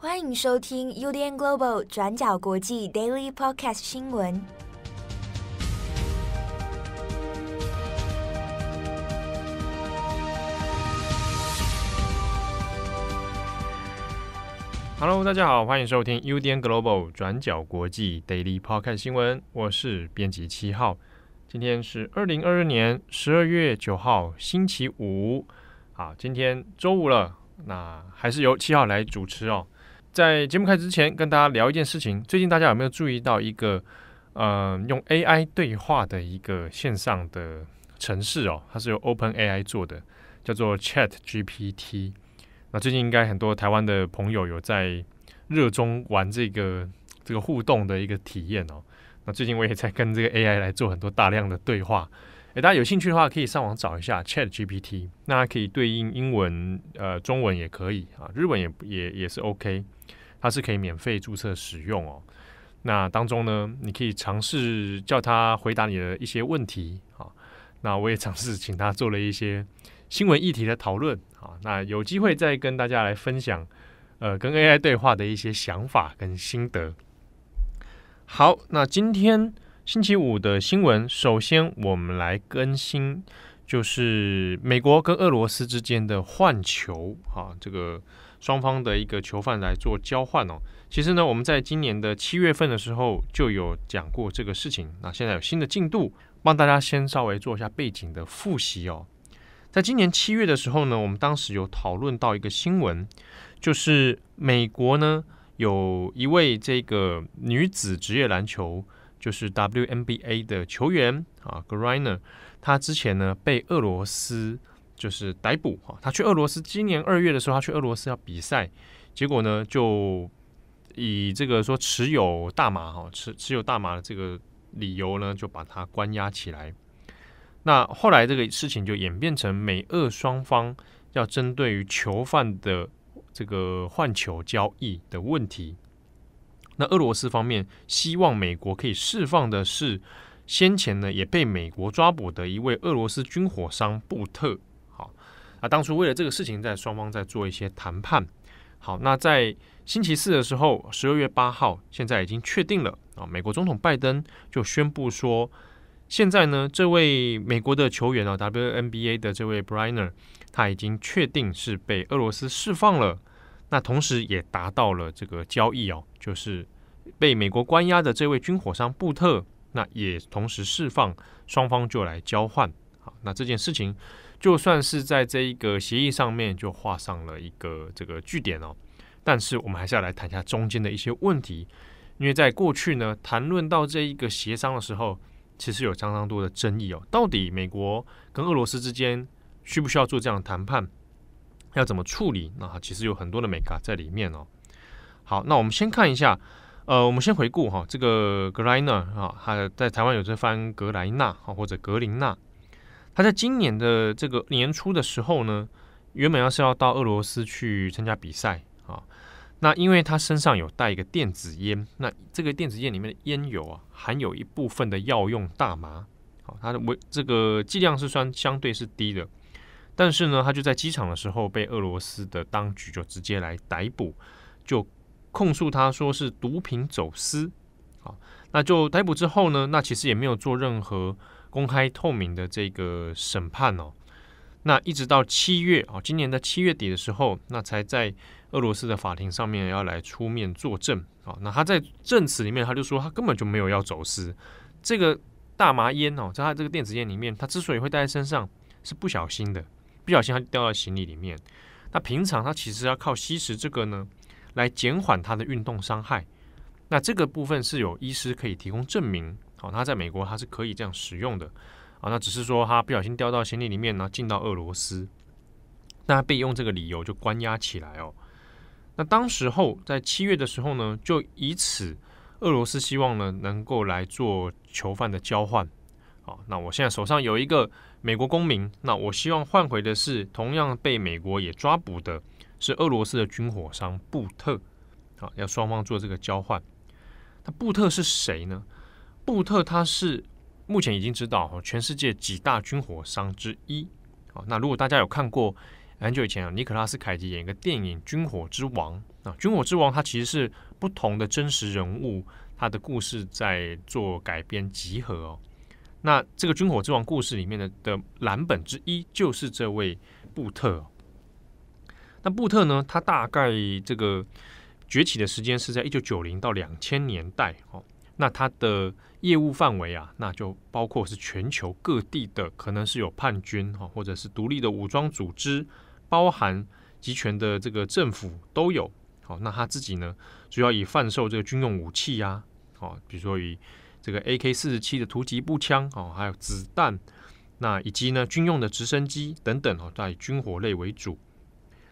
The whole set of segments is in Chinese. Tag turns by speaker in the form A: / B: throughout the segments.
A: 欢迎收听 UDN Global 转角国际 Daily Podcast 新闻。Hello，大家好，欢迎收听 UDN Global 转角国际 Daily Podcast 新闻，我是编辑七号。今天是二零二二年十二月九号，星期五。好，今天周五了，那还是由七号来主持哦。在节目开始之前，跟大家聊一件事情。最近大家有没有注意到一个，呃，用 AI 对话的一个线上的城市哦？它是由 OpenAI 做的，叫做 ChatGPT。那最近应该很多台湾的朋友有在热衷玩这个这个互动的一个体验哦。那最近我也在跟这个 AI 来做很多大量的对话。诶，大家有兴趣的话，可以上网找一下 Chat GPT，那可以对应英文，呃，中文也可以啊，日文也也也是 OK，它是可以免费注册使用哦。那当中呢，你可以尝试叫它回答你的一些问题啊。那我也尝试请它做了一些新闻议题的讨论啊。那有机会再跟大家来分享，呃，跟 AI 对话的一些想法跟心得。好，那今天。星期五的新闻，首先我们来更新，就是美国跟俄罗斯之间的换球哈，这个双方的一个囚犯来做交换哦。其实呢，我们在今年的七月份的时候就有讲过这个事情，那现在有新的进度，帮大家先稍微做一下背景的复习哦。在今年七月的时候呢，我们当时有讨论到一个新闻，就是美国呢有一位这个女子职业篮球。就是 WNBA 的球员啊，Griner，他之前呢被俄罗斯就是逮捕哈，他去俄罗斯今年二月的时候，他去俄罗斯要比赛，结果呢就以这个说持有大麻哈，持持有大麻的这个理由呢，就把他关押起来。那后来这个事情就演变成美俄双方要针对于囚犯的这个换球交易的问题。那俄罗斯方面希望美国可以释放的是，先前呢也被美国抓捕的一位俄罗斯军火商布特。好，啊，当初为了这个事情，在双方在做一些谈判。好，那在星期四的时候，十二月八号，现在已经确定了啊，美国总统拜登就宣布说，现在呢这位美国的球员啊 WNBA 的这位 Briner，他已经确定是被俄罗斯释放了。那同时也达到了这个交易哦，就是被美国关押的这位军火商布特，那也同时释放，双方就来交换。好，那这件事情就算是在这一个协议上面就画上了一个这个句点哦，但是我们还是要来谈一下中间的一些问题，因为在过去呢，谈论到这一个协商的时候，其实有相当多的争议哦，到底美国跟俄罗斯之间需不需要做这样的谈判？要怎么处理？那其实有很多的美感在里面哦。好，那我们先看一下，呃，我们先回顾哈，这个格莱纳啊，他在台湾有这番格莱纳哈或者格林纳。他在今年的这个年初的时候呢，原本要是要到俄罗斯去参加比赛啊。那因为他身上有带一个电子烟，那这个电子烟里面的烟油啊，含有一部分的药用大麻。好，它的为这个剂量是算相对是低的。但是呢，他就在机场的时候被俄罗斯的当局就直接来逮捕，就控诉他说是毒品走私啊，那就逮捕之后呢，那其实也没有做任何公开透明的这个审判哦。那一直到七月啊，今年的七月底的时候，那才在俄罗斯的法庭上面要来出面作证啊。那他在证词里面他就说，他根本就没有要走私这个大麻烟哦，在他这个电子烟里面，他之所以会带在身上是不小心的。不小心，它掉到行李里面。那平常他其实要靠吸食这个呢，来减缓他的运动伤害。那这个部分是有医师可以提供证明，好，他在美国他是可以这样使用的。啊，那只是说他不小心掉到行李里面，然后进到俄罗斯，那被用这个理由就关押起来哦。那当时候在七月的时候呢，就以此俄罗斯希望呢能够来做囚犯的交换。啊，那我现在手上有一个美国公民，那我希望换回的是同样被美国也抓捕的是俄罗斯的军火商布特。好，要双方做这个交换。那布特是谁呢？布特他是目前已经知道全世界几大军火商之一。啊，那如果大家有看过很久以前啊，尼克拉斯凯奇演一个电影《军火之王》啊，《军火之王》它其实是不同的真实人物，他的故事在做改编集合哦。那这个军火之王故事里面的的蓝本之一就是这位布特。那布特呢，他大概这个崛起的时间是在一九九零到两千年代哦。那他的业务范围啊，那就包括是全球各地的，可能是有叛军哈，或者是独立的武装组织，包含集权的这个政府都有。好，那他自己呢，主要以贩售这个军用武器呀，哦，比如说以。这个 A K 四十七的突击步枪哦，还有子弹，那以及呢军用的直升机等等哦，在军火类为主。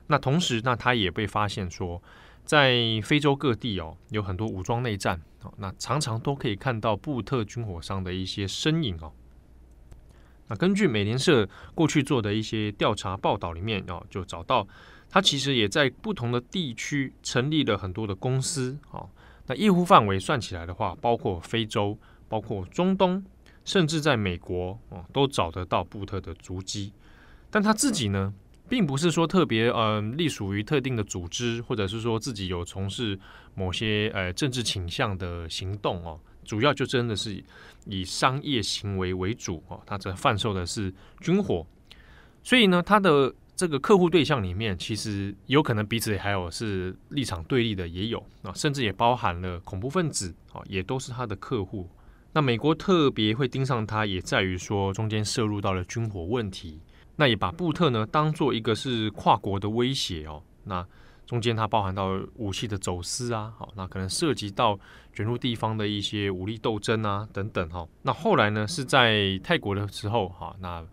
A: 那同时，那他也被发现说，在非洲各地哦，有很多武装内战哦，那常常都可以看到布特军火商的一些身影哦。那根据美联社过去做的一些调查报道里面哦，就找到他其实也在不同的地区成立了很多的公司哦。那一呼范围算起来的话，包括非洲，包括中东，甚至在美国哦，都找得到布特的足迹。但他自己呢，并不是说特别呃，隶属于特定的组织，或者是说自己有从事某些呃政治倾向的行动哦。主要就真的是以商业行为为主哦，他这贩售的是军火，所以呢，他的。这个客户对象里面，其实有可能彼此还有是立场对立的，也有啊，甚至也包含了恐怖分子啊，也都是他的客户。那美国特别会盯上他，也在于说中间涉入到了军火问题，那也把布特呢当做一个是跨国的威胁哦。那中间它包含到武器的走私啊，好，那可能涉及到卷入地方的一些武力斗争啊等等哈。那后来呢是在泰国的时候哈，那。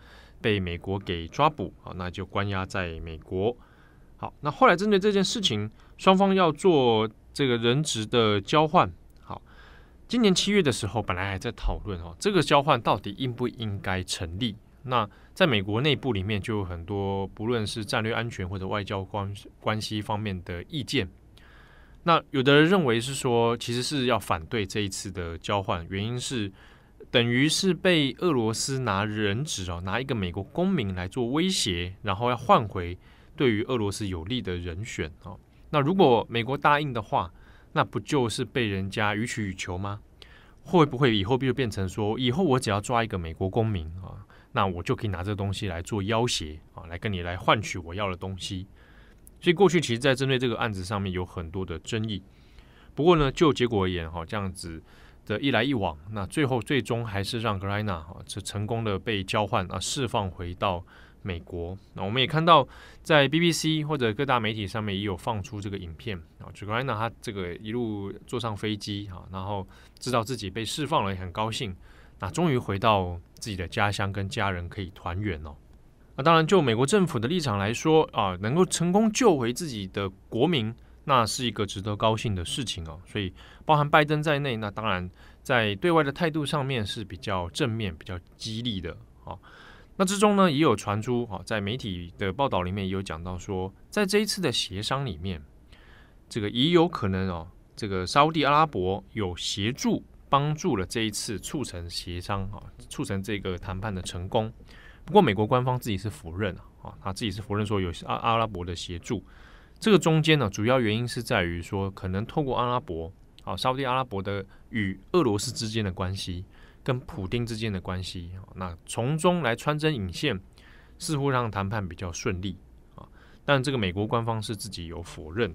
A: 被美国给抓捕，啊，那就关押在美国。好，那后来针对这件事情，双方要做这个人质的交换。好，今年七月的时候，本来还在讨论哦，这个交换到底应不应该成立？那在美国内部里面就有很多，不论是战略安全或者外交关关系方面的意见。那有的人认为是说，其实是要反对这一次的交换，原因是。等于是被俄罗斯拿人质哦，拿一个美国公民来做威胁，然后要换回对于俄罗斯有利的人选哦。那如果美国答应的话，那不就是被人家予取予求吗？会不会以后就变成说，以后我只要抓一个美国公民啊，那我就可以拿这个东西来做要挟啊，来跟你来换取我要的东西？所以过去其实，在针对这个案子上面有很多的争议。不过呢，就结果而言哈，这样子。的一来一往，那最后最终还是让格莱纳哈这成功的被交换啊释放回到美国。那我们也看到，在 BBC 或者各大媒体上面也有放出这个影片啊，就格莱纳他这个一路坐上飞机啊，然后知道自己被释放了，也很高兴，那终于回到自己的家乡，跟家人可以团圆哦。那当然，就美国政府的立场来说啊，能够成功救回自己的国民。那是一个值得高兴的事情哦，所以包含拜登在内，那当然在对外的态度上面是比较正面、比较激励的啊。那之中呢，也有传出啊，在媒体的报道里面也有讲到说，在这一次的协商里面，这个也有可能哦，这个沙地阿拉伯有协助帮助了这一次促成协商啊，促成这个谈判的成功。不过美国官方自己是否认啊，他自己是否认说有阿阿拉伯的协助。这个中间呢，主要原因是在于说，可能透过阿拉伯，啊，沙特阿拉伯的与俄罗斯之间的关系，跟普丁之间的关系，那从中来穿针引线，似乎让谈判比较顺利啊。但这个美国官方是自己有否认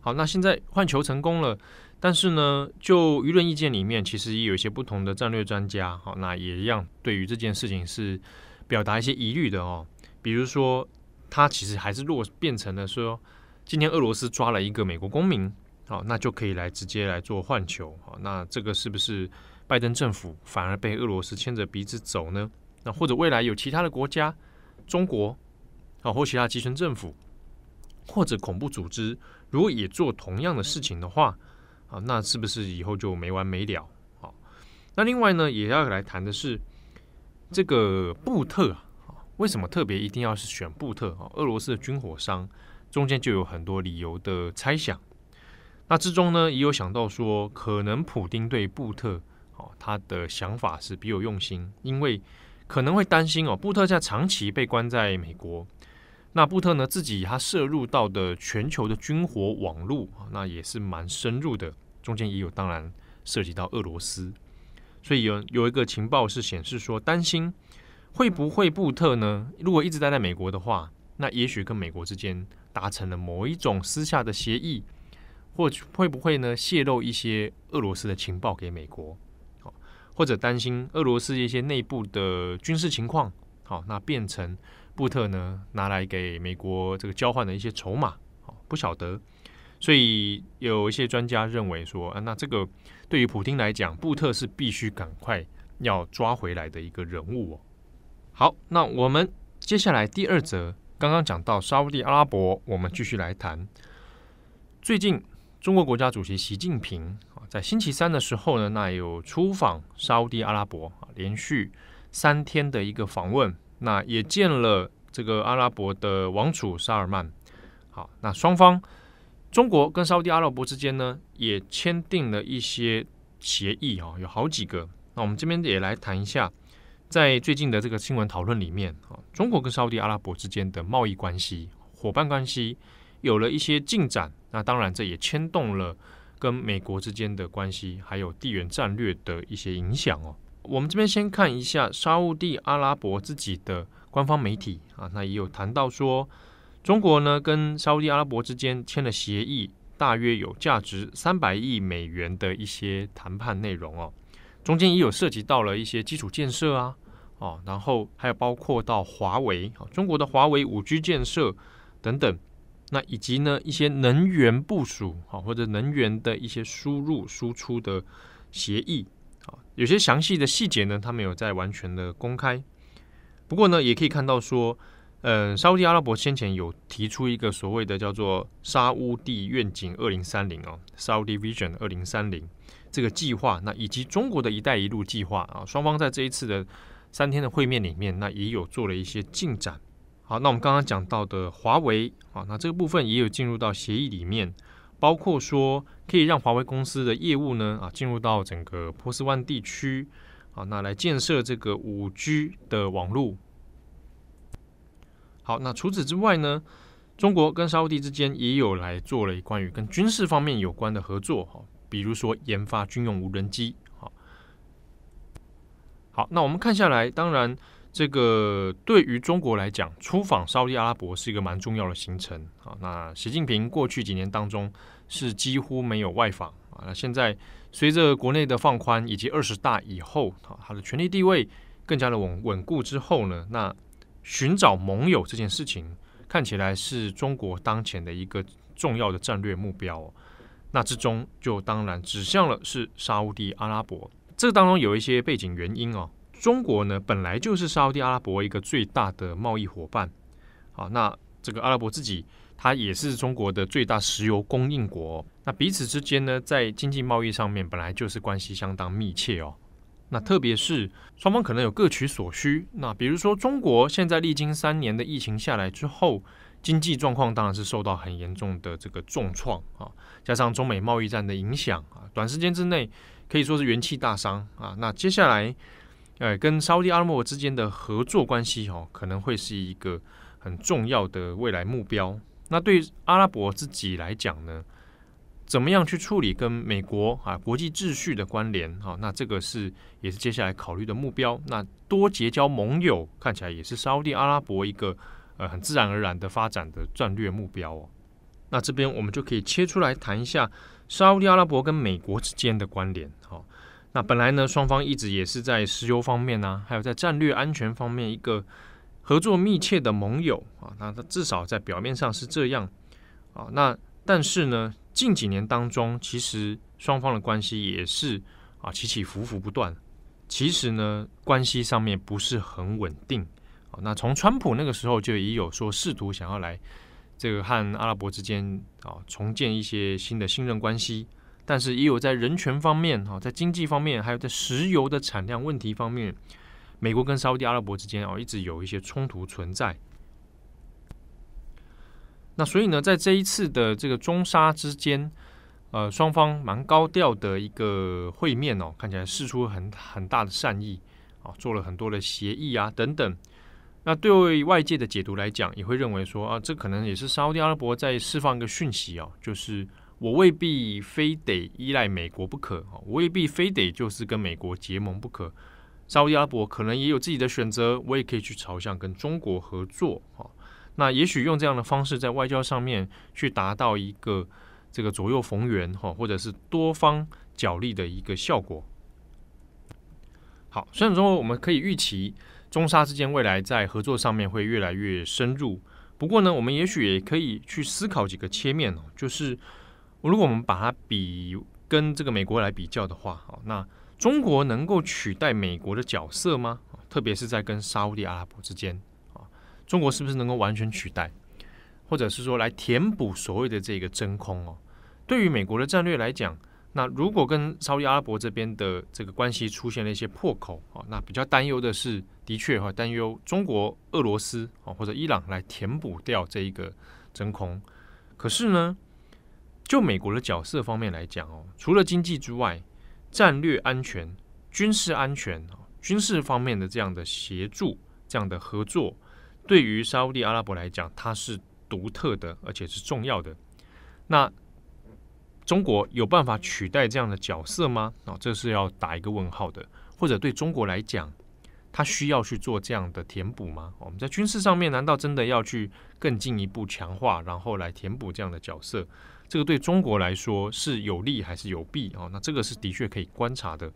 A: 好，那现在换球成功了，但是呢，就舆论意见里面，其实也有一些不同的战略专家，好，那也一样对于这件事情是表达一些疑虑的哦，比如说。他其实还是落变成了说，今天俄罗斯抓了一个美国公民，好，那就可以来直接来做换球，好，那这个是不是拜登政府反而被俄罗斯牵着鼻子走呢？那或者未来有其他的国家，中国，好，或其他集权政府，或者恐怖组织，如果也做同样的事情的话，啊，那是不是以后就没完没了？好，那另外呢，也要来谈的是这个布特啊。为什么特别一定要是选布特啊？俄罗斯的军火商中间就有很多理由的猜想。那之中呢，也有想到说，可能普丁对布特啊，他的想法是别有用心，因为可能会担心哦，布特在长期被关在美国，那布特呢自己他摄入到的全球的军火网络，那也是蛮深入的。中间也有当然涉及到俄罗斯，所以有有一个情报是显示说，担心。会不会布特呢？如果一直待在美国的话，那也许跟美国之间达成了某一种私下的协议，或会不会呢泄露一些俄罗斯的情报给美国？或者担心俄罗斯一些内部的军事情况？好，那变成布特呢拿来给美国这个交换的一些筹码？好，不晓得。所以有一些专家认为说，啊，那这个对于普京来讲，布特是必须赶快要抓回来的一个人物哦。好，那我们接下来第二则，刚刚讲到沙地阿拉伯，我们继续来谈。最近，中国国家主席习近平啊，在星期三的时候呢，那有出访沙地阿拉伯啊，连续三天的一个访问，那也见了这个阿拉伯的王储萨尔曼。好，那双方中国跟沙地阿拉伯之间呢，也签订了一些协议啊，有好几个，那我们这边也来谈一下。在最近的这个新闻讨论里面啊，中国跟沙地阿拉伯之间的贸易关系、伙伴关系有了一些进展。那当然，这也牵动了跟美国之间的关系，还有地缘战略的一些影响哦。我们这边先看一下沙地阿拉伯自己的官方媒体啊，那也有谈到说，中国呢跟沙地阿拉伯之间签了协议，大约有价值三百亿美元的一些谈判内容哦。中间也有涉及到了一些基础建设啊，哦，然后还有包括到华为，哦，中国的华为五 G 建设等等，那以及呢一些能源部署，哦或者能源的一些输入输出的协议，哦，有些详细的细节呢，他没有在完全的公开。不过呢，也可以看到说，嗯，沙地阿拉伯先前有提出一个所谓的叫做沙乌地愿景二零三零，哦，Saudi Vision 二零三零。这个计划，那以及中国的一带一路计划啊，双方在这一次的三天的会面里面，那也有做了一些进展。好，那我们刚刚讲到的华为啊，那这个部分也有进入到协议里面，包括说可以让华为公司的业务呢啊，进入到整个波斯湾地区啊，那来建设这个五 G 的网络。好，那除此之外呢，中国跟沙地之间也有来做了一关于跟军事方面有关的合作哈。比如说，研发军用无人机。好，好，那我们看下来，当然，这个对于中国来讲，出访沙利阿拉伯是一个蛮重要的行程。啊，那习近平过去几年当中是几乎没有外访啊。那现在随着国内的放宽以及二十大以后，啊，他的权力地位更加的稳稳固之后呢，那寻找盟友这件事情看起来是中国当前的一个重要的战略目标。那之中就当然指向了是沙地阿拉伯，这当中有一些背景原因哦。中国呢本来就是沙地阿拉伯一个最大的贸易伙伴，啊，那这个阿拉伯自己它也是中国的最大石油供应国，那彼此之间呢在经济贸易上面本来就是关系相当密切哦。那特别是双方可能有各取所需，那比如说中国现在历经三年的疫情下来之后。经济状况当然是受到很严重的这个重创啊，加上中美贸易战的影响啊，短时间之内可以说是元气大伤啊。那接下来，呃，跟沙地阿拉伯之间的合作关系哦，可能会是一个很重要的未来目标。那对阿拉伯自己来讲呢，怎么样去处理跟美国啊国际秩序的关联啊？那这个是也是接下来考虑的目标。那多结交盟友，看起来也是沙地阿拉伯一个。呃，很自然而然的发展的战略目标哦。那这边我们就可以切出来谈一下沙特阿拉伯跟美国之间的关联。好，那本来呢，双方一直也是在石油方面呢，还有在战略安全方面一个合作密切的盟友啊。那它至少在表面上是这样啊。那但是呢，近几年当中，其实双方的关系也是啊起起伏伏不断。其实呢，关系上面不是很稳定。哦，那从川普那个时候就已有说试图想要来这个和阿拉伯之间啊重建一些新的信任关系，但是也有在人权方面哈，在经济方面，还有在石油的产量问题方面，美国跟沙地阿拉伯之间啊一直有一些冲突存在。那所以呢，在这一次的这个中沙之间，呃，双方蛮高调的一个会面哦，看起来示出很很大的善意啊，做了很多的协议啊等等。那对外界的解读来讲，也会认为说啊，这可能也是沙特阿拉伯在释放一个讯息哦，就是我未必非得依赖美国不可，我未必非得就是跟美国结盟不可。沙特阿拉伯可能也有自己的选择，我也可以去朝向跟中国合作，啊。那也许用这样的方式在外交上面去达到一个这个左右逢源，哈，或者是多方角力的一个效果。好，虽然说我们可以预期。中沙之间未来在合作上面会越来越深入。不过呢，我们也许也可以去思考几个切面哦，就是如果我们把它比跟这个美国来比较的话，好，那中国能够取代美国的角色吗？特别是在跟沙地阿拉伯之间啊，中国是不是能够完全取代，或者是说来填补所谓的这个真空哦？对于美国的战略来讲。那如果跟沙特阿拉伯这边的这个关系出现了一些破口啊，那比较担忧的是，的确哈，担忧中国、俄罗斯啊或者伊朗来填补掉这一个真空。可是呢，就美国的角色方面来讲哦，除了经济之外，战略安全、军事安全军事方面的这样的协助、这样的合作，对于沙特阿拉伯来讲，它是独特的，而且是重要的。那中国有办法取代这样的角色吗？啊，这是要打一个问号的。或者对中国来讲，它需要去做这样的填补吗？我们在军事上面，难道真的要去更进一步强化，然后来填补这样的角色？这个对中国来说是有利还是有弊？啊，那这个是的确可以观察的。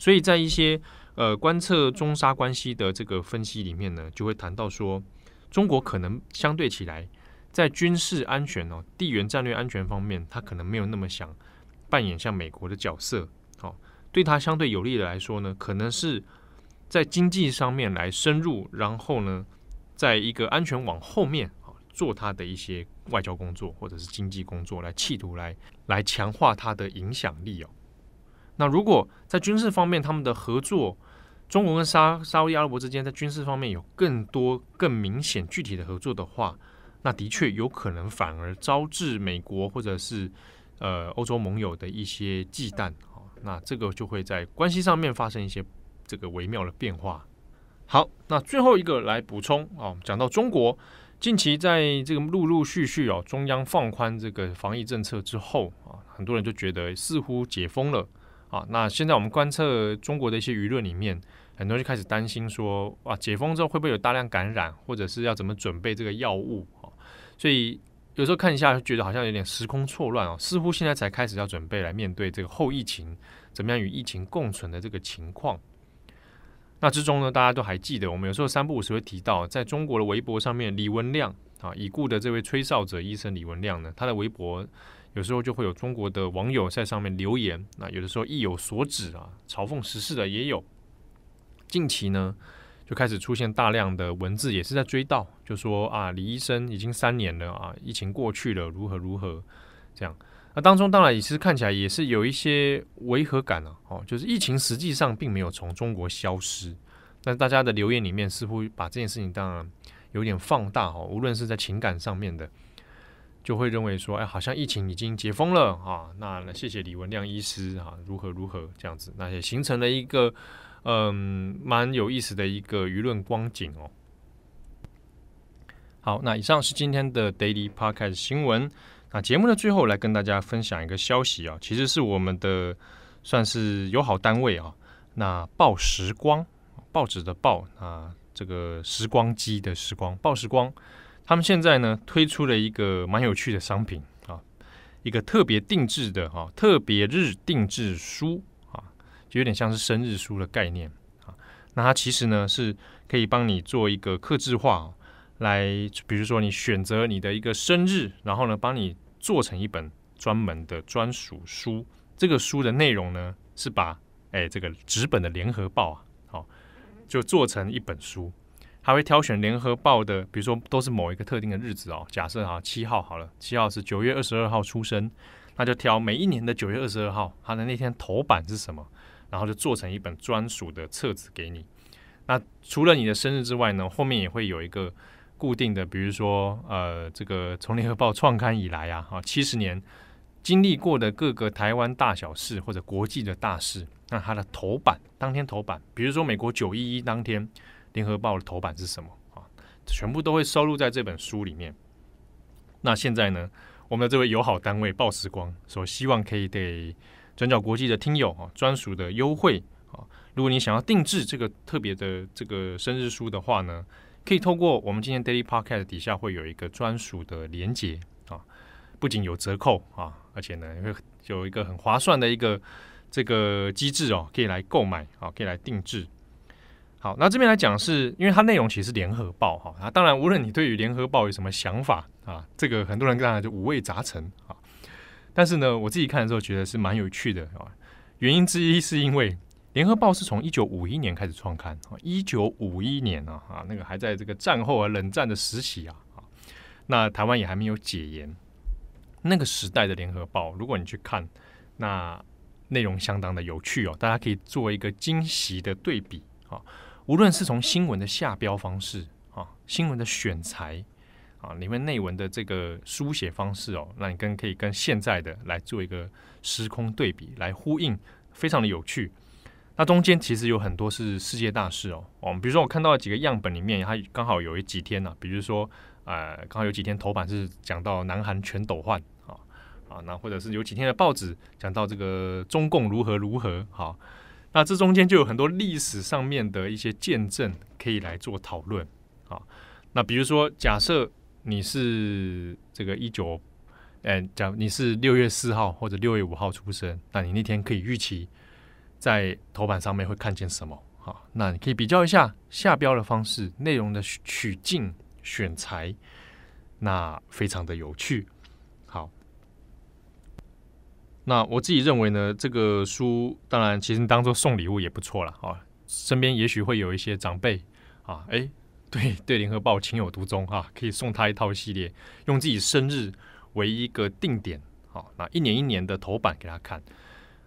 A: 所以在一些呃观测中沙关系的这个分析里面呢，就会谈到说，中国可能相对起来。在军事安全哦、地缘战略安全方面，他可能没有那么想扮演像美国的角色。哦，对他相对有利的来说呢，可能是在经济上面来深入，然后呢，在一个安全网后面啊，做他的一些外交工作或者是经济工作，来企图来来强化他的影响力哦。那如果在军事方面，他们的合作，中国跟沙沙特阿拉伯之间在军事方面有更多、更明显、具体的合作的话。那的确有可能反而招致美国或者是呃欧洲盟友的一些忌惮啊，那这个就会在关系上面发生一些这个微妙的变化。好，那最后一个来补充啊，讲到中国近期在这个陆陆续续哦，中央放宽这个防疫政策之后啊，很多人就觉得似乎解封了啊。那现在我们观测中国的一些舆论里面，很多人就开始担心说，哇，解封之后会不会有大量感染，或者是要怎么准备这个药物？所以有时候看一下，觉得好像有点时空错乱哦，似乎现在才开始要准备来面对这个后疫情怎么样与疫情共存的这个情况。那之中呢，大家都还记得，我们有时候三不五时会提到，在中国的微博上面，李文亮啊，已故的这位吹哨者医生李文亮呢，他的微博有时候就会有中国的网友在上面留言，那有的时候意有所指啊，嘲讽时事的也有。近期呢？开始出现大量的文字，也是在追悼，就说啊，李医生已经三年了啊，疫情过去了，如何如何这样。那当中当然也是看起来也是有一些违和感啊，哦，就是疫情实际上并没有从中国消失，但大家的留言里面似乎把这件事情当然有点放大哦，无论是在情感上面的，就会认为说，哎，好像疫情已经解封了啊，那谢谢李文亮医师啊，如何如何这样子，那也形成了一个。嗯，蛮有意思的一个舆论光景哦。好，那以上是今天的 Daily Podcast 新闻。那节目的最后，来跟大家分享一个消息啊，其实是我们的算是友好单位啊。那报时光报纸的报啊，这个时光机的时光报时光，他们现在呢推出了一个蛮有趣的商品啊，一个特别定制的哈特别日定制书。有点像是生日书的概念啊，那它其实呢是可以帮你做一个克制化，来比如说你选择你的一个生日，然后呢帮你做成一本专门的专属书。这个书的内容呢是把哎这个纸本的联合报啊，好就做成一本书，他会挑选联合报的，比如说都是某一个特定的日子哦，假设啊七号好了，七号是九月二十二号出生，那就挑每一年的九月二十二号，他的那天头版是什么？然后就做成一本专属的册子给你。那除了你的生日之外呢，后面也会有一个固定的，比如说呃，这个从联合报创刊以来啊，哈，七十年经历过的各个台湾大小事或者国际的大事，那它的头版当天头版，比如说美国九一一当天，联合报的头版是什么啊？全部都会收录在这本书里面。那现在呢，我们的这位友好单位报时光，所希望可以给。转角国际的听友啊，专属的优惠啊，如果你想要定制这个特别的这个生日书的话呢，可以透过我们今天 Daily Podcast 底下会有一个专属的连接啊，不仅有折扣啊，而且呢，会有一个很划算的一个这个机制哦，可以来购买啊，可以来定制。好，那这边来讲是因为它内容其实联合报哈，那当然无论你对于联合报有什么想法啊，这个很多人当然就五味杂陈。但是呢，我自己看的时候觉得是蛮有趣的啊。原因之一是因为《联合报》是从一九五一年开始创刊啊，一九五一年啊啊，那个还在这个战后啊、冷战的时期啊啊，那台湾也还没有解严。那个时代的《联合报》，如果你去看，那内容相当的有趣哦，大家可以做一个惊喜的对比啊。无论是从新闻的下标方式啊，新闻的选材。啊，里面内文的这个书写方式哦，那你跟可以跟现在的来做一个时空对比，来呼应，非常的有趣。那中间其实有很多是世界大事哦，我们比如说我看到几个样本里面，它刚好有几天呢，比如说呃，刚好有几天头版是讲到南韩全斗焕啊啊，那或者是有几天的报纸讲到这个中共如何如何好，那这中间就有很多历史上面的一些见证可以来做讨论啊。那比如说假设。你是这个一九，哎，假如你是六月四号或者六月五号出生，那你那天可以预期在头版上面会看见什么？好，那你可以比较一下下标的方式、内容的取径、选材，那非常的有趣。好，那我自己认为呢，这个书当然其实当做送礼物也不错啦。啊，身边也许会有一些长辈啊，哎。对对，《联合报》情有独钟哈，可以送他一套系列，用自己生日为一个定点，好，那一年一年的头版给他看。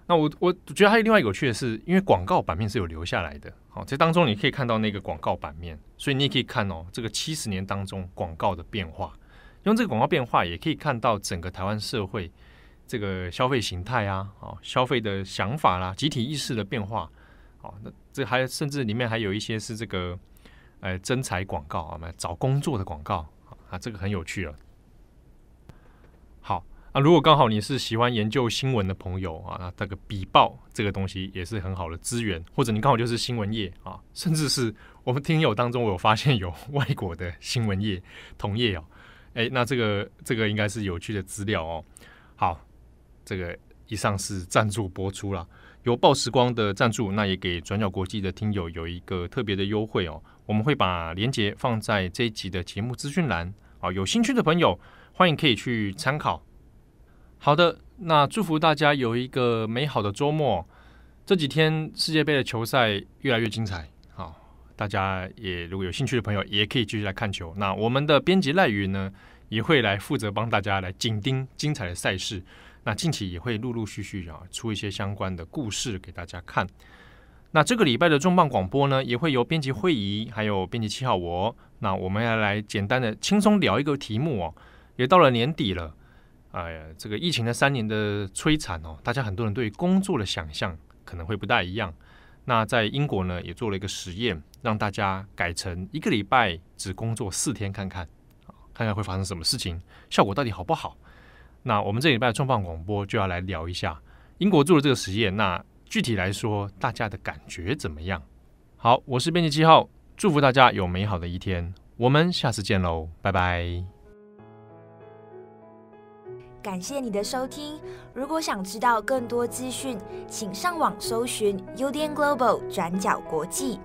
A: 那我我觉得还有另外有趣的是，因为广告版面是有留下来的，好，在当中你可以看到那个广告版面，所以你也可以看哦，这个七十年当中广告的变化，用这个广告变化也可以看到整个台湾社会这个消费形态啊，哦，消费的想法啦，集体意识的变化，好，那这还甚至里面还有一些是这个。哎，征才广告啊，买找工作的广告啊，这个很有趣啊。好啊，如果刚好你是喜欢研究新闻的朋友啊，那这个笔报这个东西也是很好的资源，或者你刚好就是新闻业啊，甚至是我们听友当中，我有发现有外国的新闻业同业哦，哎，那这个这个应该是有趣的资料哦。好，这个以上是赞助播出了。有报时光的赞助，那也给转角国际的听友有一个特别的优惠哦。我们会把链接放在这一集的节目资讯栏，啊，有兴趣的朋友欢迎可以去参考。好的，那祝福大家有一个美好的周末。这几天世界杯的球赛越来越精彩，好，大家也如果有兴趣的朋友，也可以继续来看球。那我们的编辑赖云呢，也会来负责帮大家来紧盯精彩的赛事。那近期也会陆陆续续啊出一些相关的故事给大家看。那这个礼拜的重磅广播呢，也会由编辑会议还有编辑七号我，那我们要来简单的轻松聊一个题目哦。也到了年底了，哎，这个疫情的三年的摧残哦，大家很多人对工作的想象可能会不太一样。那在英国呢，也做了一个实验，让大家改成一个礼拜只工作四天看看，看看会发生什么事情，效果到底好不好？那我们这礼拜重磅广播就要来聊一下英国做的这个实验。那具体来说，大家的感觉怎么样？好，我是编辑七号，祝福大家有美好的一天，我们下次见喽，拜拜。感谢你的收听，如果想知道更多资讯，请上网搜寻 u d n Global 转角国际。